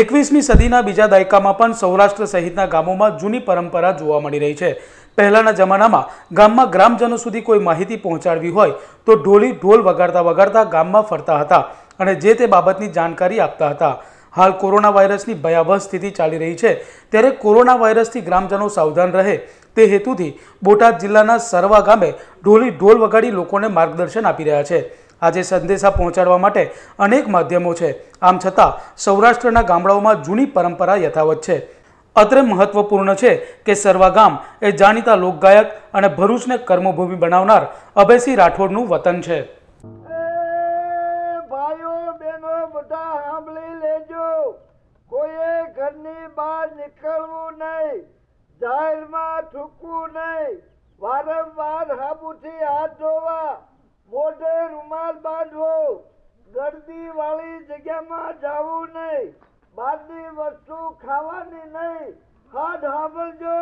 એકવીસમી સદીના બીજા દાયકામાં પણ સૌરાષ્ટ્ર સહિતના ગામોમાં જૂની પરંપરા જોવા મળી રહી છે પહેલાંના જમાનામાં ગામમાં ગ્રામજનો સુધી કોઈ માહિતી પહોંચાડવી હોય તો ઢોલી ઢોલ વગાડતા વગાડતા ગામમાં ફરતા હતા અને જે તે બાબતની જાણકારી આપતા હતા હાલ કોરોના વાયરસની ભયાવહ સ્થિતિ ચાલી રહી છે ત્યારે કોરોના વાયરસથી ગ્રામજનો સાવધાન રહે તે હેતુથી બોટાદ જિલ્લાના સરવા ગામે ઢોલી ઢોલ વગાડી લોકોને માર્ગદર્શન આપી રહ્યા છે આજે સંદેશા પહોંચાડવા માટે અનેક માધ્યમો છે આમ છતાં સૌરાષ્ટ્રના ગામડાઓમાં જૂની પરંપરા યથાવત છે અત્રે મહત્વપૂર્ણ છે કે સર્વાગામ એ જાણીતા લોકગાયક અને ભરૂચને કર્મભૂમિ બનાવનાર અભયસિંહ રાઠોડનું વતન છે કોઈએ ઘરની નીકળવું નહીં જાહેરમાં થૂકવું નહીં વારંવાર હાબુથી હાથ ધોવા બાંધવો ગળદી વાળી જગ્યામાં જવું નહીં બહારની વસ્તુ ખાવાની નહીં હાથ સાંભળજો